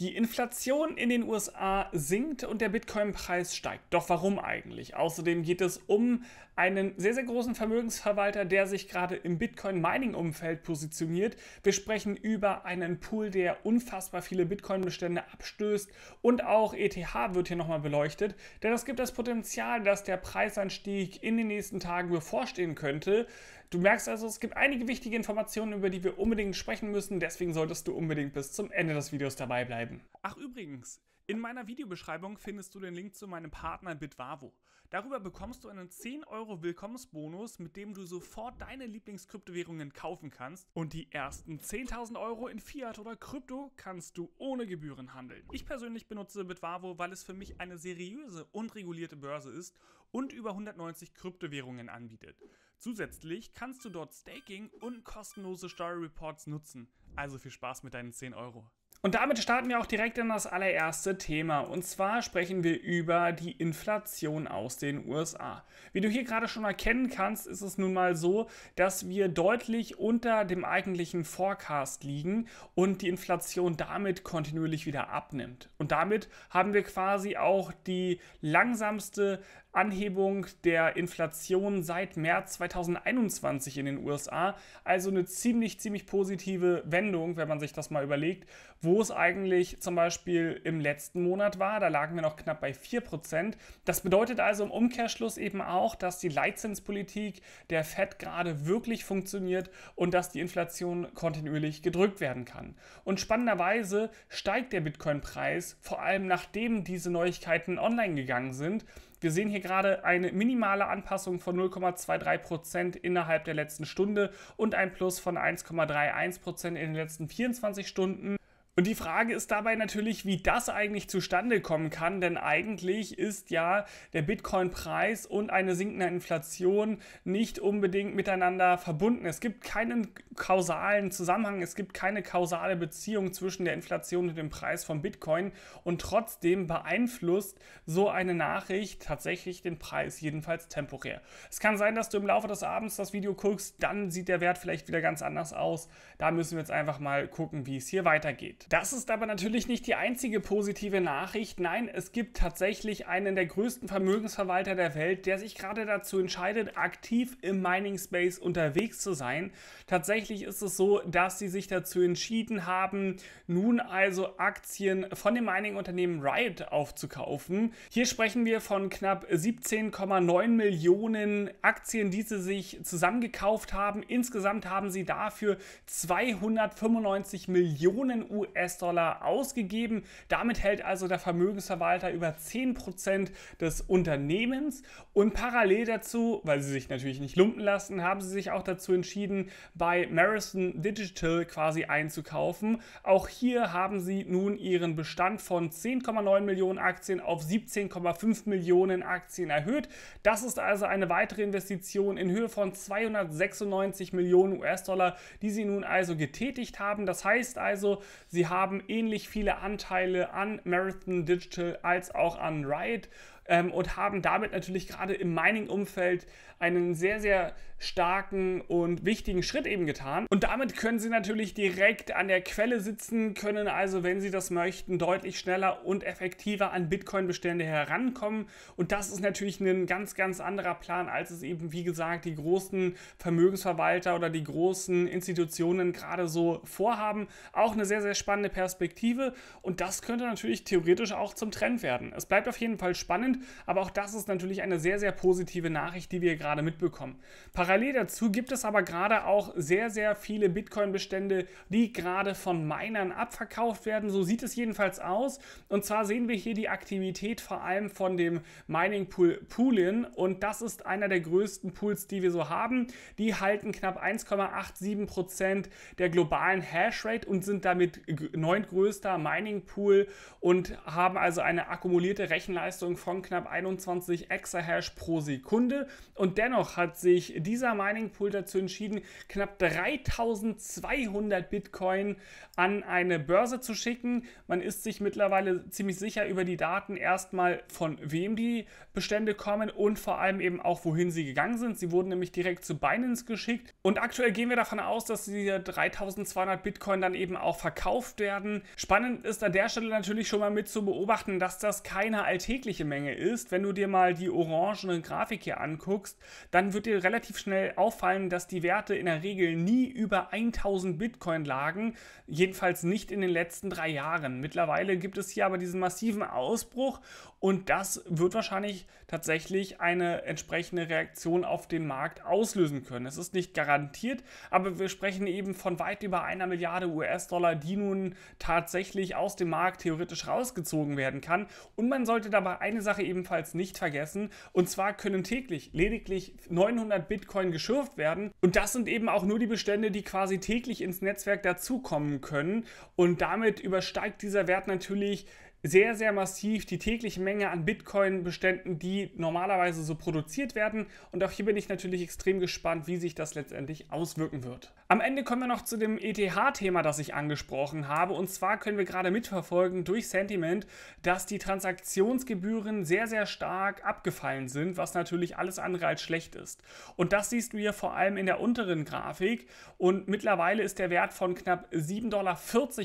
Die Inflation in den USA sinkt und der Bitcoin-Preis steigt. Doch warum eigentlich? Außerdem geht es um einen sehr, sehr großen Vermögensverwalter, der sich gerade im Bitcoin-Mining-Umfeld positioniert. Wir sprechen über einen Pool, der unfassbar viele Bitcoin-Bestände abstößt und auch ETH wird hier nochmal beleuchtet. Denn es gibt das Potenzial, dass der Preisanstieg in den nächsten Tagen bevorstehen könnte. Du merkst also, es gibt einige wichtige Informationen, über die wir unbedingt sprechen müssen. Deswegen solltest du unbedingt bis zum Ende des Videos dabei bleiben werden. Ach übrigens, in meiner Videobeschreibung findest du den Link zu meinem Partner Bitwavo. Darüber bekommst du einen 10 Euro Willkommensbonus, mit dem du sofort deine Lieblingskryptowährungen kaufen kannst und die ersten 10.000 Euro in Fiat oder Krypto kannst du ohne Gebühren handeln. Ich persönlich benutze Bitwavo, weil es für mich eine seriöse und regulierte Börse ist und über 190 Kryptowährungen anbietet. Zusätzlich kannst du dort Staking und kostenlose Story Reports nutzen. Also viel Spaß mit deinen 10 Euro. Und damit starten wir auch direkt in das allererste Thema. Und zwar sprechen wir über die Inflation aus den USA. Wie du hier gerade schon erkennen kannst, ist es nun mal so, dass wir deutlich unter dem eigentlichen Forecast liegen und die Inflation damit kontinuierlich wieder abnimmt. Und damit haben wir quasi auch die langsamste Anhebung der Inflation seit März 2021 in den USA. Also eine ziemlich, ziemlich positive Wendung, wenn man sich das mal überlegt, wo es eigentlich zum Beispiel im letzten Monat war. Da lagen wir noch knapp bei 4%. Das bedeutet also im Umkehrschluss eben auch, dass die Leitzinspolitik der Fed gerade wirklich funktioniert und dass die Inflation kontinuierlich gedrückt werden kann. Und spannenderweise steigt der Bitcoin-Preis, vor allem nachdem diese Neuigkeiten online gegangen sind. Wir sehen hier gerade eine minimale Anpassung von 0,23% innerhalb der letzten Stunde und ein Plus von 1,31% in den letzten 24 Stunden. Und die Frage ist dabei natürlich, wie das eigentlich zustande kommen kann, denn eigentlich ist ja der Bitcoin-Preis und eine sinkende Inflation nicht unbedingt miteinander verbunden. Es gibt keinen kausalen Zusammenhang, es gibt keine kausale Beziehung zwischen der Inflation und dem Preis von Bitcoin und trotzdem beeinflusst so eine Nachricht tatsächlich den Preis, jedenfalls temporär. Es kann sein, dass du im Laufe des Abends das Video guckst, dann sieht der Wert vielleicht wieder ganz anders aus. Da müssen wir jetzt einfach mal gucken, wie es hier weitergeht. Das ist aber natürlich nicht die einzige positive Nachricht. Nein, es gibt tatsächlich einen der größten Vermögensverwalter der Welt, der sich gerade dazu entscheidet, aktiv im Mining Space unterwegs zu sein. Tatsächlich ist es so, dass sie sich dazu entschieden haben, nun also Aktien von dem Mining-Unternehmen Riot aufzukaufen. Hier sprechen wir von knapp 17,9 Millionen Aktien, die sie sich zusammengekauft haben. Insgesamt haben sie dafür 295 Millionen US US-Dollar ausgegeben. Damit hält also der Vermögensverwalter über 10% des Unternehmens. Und parallel dazu, weil sie sich natürlich nicht lumpen lassen, haben sie sich auch dazu entschieden, bei Marathon Digital quasi einzukaufen. Auch hier haben sie nun ihren Bestand von 10,9 Millionen Aktien auf 17,5 Millionen Aktien erhöht. Das ist also eine weitere Investition in Höhe von 296 Millionen US-Dollar, die sie nun also getätigt haben. Das heißt also, sie Sie haben ähnlich viele Anteile an Marathon Digital als auch an Riot ähm, und haben damit natürlich gerade im Mining-Umfeld einen sehr, sehr starken und wichtigen Schritt eben getan. Und damit können sie natürlich direkt an der Quelle sitzen, können also, wenn sie das möchten, deutlich schneller und effektiver an Bitcoin-Bestände herankommen. Und das ist natürlich ein ganz, ganz anderer Plan, als es eben, wie gesagt, die großen Vermögensverwalter oder die großen Institutionen gerade so vorhaben. Auch eine sehr, sehr spannende Perspektive. Und das könnte natürlich theoretisch auch zum Trend werden. Es bleibt auf jeden Fall spannend aber auch das ist natürlich eine sehr, sehr positive Nachricht, die wir gerade mitbekommen. Parallel dazu gibt es aber gerade auch sehr, sehr viele Bitcoin-Bestände, die gerade von Minern abverkauft werden. So sieht es jedenfalls aus. Und zwar sehen wir hier die Aktivität vor allem von dem Mining Pool Poolin. Und das ist einer der größten Pools, die wir so haben. Die halten knapp 1,87% Prozent der globalen Hashrate und sind damit neuntgrößter Mining Pool und haben also eine akkumulierte Rechenleistung von knapp knapp 21 Exahash pro Sekunde. Und dennoch hat sich dieser Mining Pool dazu entschieden, knapp 3200 Bitcoin an eine Börse zu schicken. Man ist sich mittlerweile ziemlich sicher über die Daten erstmal, von wem die Bestände kommen und vor allem eben auch, wohin sie gegangen sind. Sie wurden nämlich direkt zu Binance geschickt. Und aktuell gehen wir davon aus, dass diese 3200 Bitcoin dann eben auch verkauft werden. Spannend ist an der Stelle natürlich schon mal mit zu beobachten, dass das keine alltägliche Menge Menge ist. Wenn du dir mal die orangene Grafik hier anguckst, dann wird dir relativ schnell auffallen, dass die Werte in der Regel nie über 1000 Bitcoin lagen, jedenfalls nicht in den letzten drei Jahren. Mittlerweile gibt es hier aber diesen massiven Ausbruch und das wird wahrscheinlich tatsächlich eine entsprechende Reaktion auf den Markt auslösen können. Es ist nicht garantiert, aber wir sprechen eben von weit über einer Milliarde US-Dollar, die nun tatsächlich aus dem Markt theoretisch rausgezogen werden kann. Und man sollte dabei eine Sache Sache ebenfalls nicht vergessen. Und zwar können täglich lediglich 900 Bitcoin geschürft werden. Und das sind eben auch nur die Bestände, die quasi täglich ins Netzwerk dazukommen können. Und damit übersteigt dieser Wert natürlich sehr, sehr massiv die tägliche Menge an Bitcoin-Beständen, die normalerweise so produziert werden. Und auch hier bin ich natürlich extrem gespannt, wie sich das letztendlich auswirken wird. Am Ende kommen wir noch zu dem ETH-Thema, das ich angesprochen habe. Und zwar können wir gerade mitverfolgen durch Sentiment, dass die Transaktionsgebühren sehr, sehr stark abgefallen sind, was natürlich alles andere als schlecht ist. Und das siehst du hier vor allem in der unteren Grafik. Und mittlerweile ist der Wert von knapp 7,40 Dollar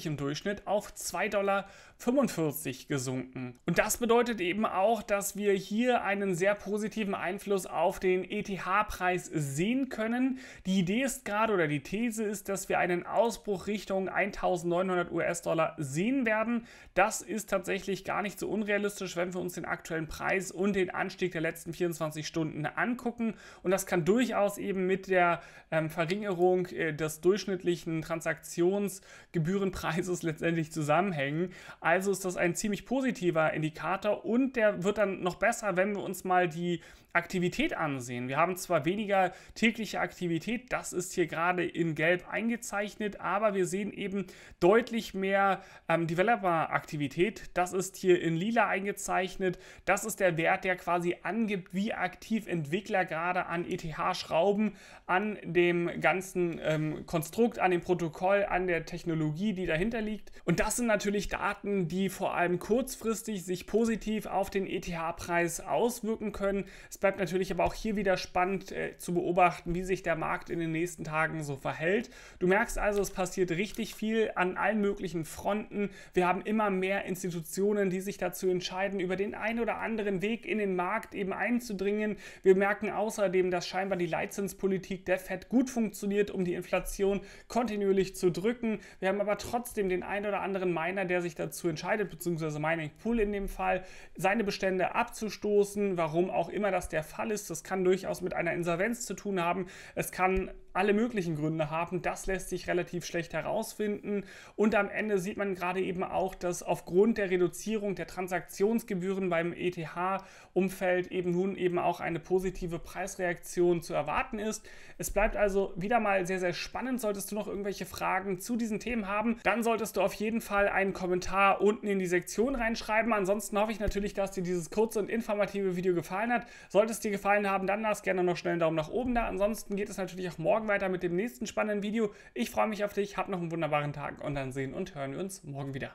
im Durchschnitt auf 2,40 Dollar 45 gesunken. Und das bedeutet eben auch, dass wir hier einen sehr positiven Einfluss auf den ETH-Preis sehen können. Die Idee ist gerade oder die These ist, dass wir einen Ausbruch Richtung 1900 US-Dollar sehen werden. Das ist tatsächlich gar nicht so unrealistisch, wenn wir uns den aktuellen Preis und den Anstieg der letzten 24 Stunden angucken. Und das kann durchaus eben mit der ähm, Verringerung äh, des durchschnittlichen Transaktionsgebührenpreises letztendlich zusammenhängen. Also ist das ein ziemlich positiver Indikator und der wird dann noch besser, wenn wir uns mal die Aktivität ansehen. Wir haben zwar weniger tägliche Aktivität, das ist hier gerade in Gelb eingezeichnet, aber wir sehen eben deutlich mehr ähm, Developer-Aktivität. Das ist hier in Lila eingezeichnet. Das ist der Wert, der quasi angibt, wie aktiv Entwickler gerade an ETH schrauben, an dem ganzen ähm, Konstrukt, an dem Protokoll, an der Technologie, die dahinter liegt. Und das sind natürlich Daten, die vor allem kurzfristig sich positiv auf den ETH-Preis auswirken können. Es bleibt natürlich aber auch hier wieder spannend äh, zu beobachten, wie sich der Markt in den nächsten Tagen so verhält. Du merkst also, es passiert richtig viel an allen möglichen Fronten. Wir haben immer mehr Institutionen, die sich dazu entscheiden, über den einen oder anderen Weg in den Markt eben einzudringen. Wir merken außerdem, dass scheinbar die Leitzinspolitik der Fed gut funktioniert, um die Inflation kontinuierlich zu drücken. Wir haben aber trotzdem den einen oder anderen Miner, der sich dazu entscheidet, beziehungsweise Mining Pool in dem Fall, seine Bestände abzustoßen, warum auch immer das der der Fall ist. Das kann durchaus mit einer Insolvenz zu tun haben. Es kann alle möglichen Gründe haben. Das lässt sich relativ schlecht herausfinden. Und am Ende sieht man gerade eben auch, dass aufgrund der Reduzierung der Transaktionsgebühren beim ETH-Umfeld eben nun eben auch eine positive Preisreaktion zu erwarten ist. Es bleibt also wieder mal sehr, sehr spannend. Solltest du noch irgendwelche Fragen zu diesen Themen haben, dann solltest du auf jeden Fall einen Kommentar unten in die Sektion reinschreiben. Ansonsten hoffe ich natürlich, dass dir dieses kurze und informative Video gefallen hat. Sollte es dir gefallen haben, dann lass gerne noch schnell einen Daumen nach oben da. Ansonsten geht es natürlich auch morgen morgen weiter mit dem nächsten spannenden Video. Ich freue mich auf dich, hab noch einen wunderbaren Tag und dann sehen und hören wir uns morgen wieder.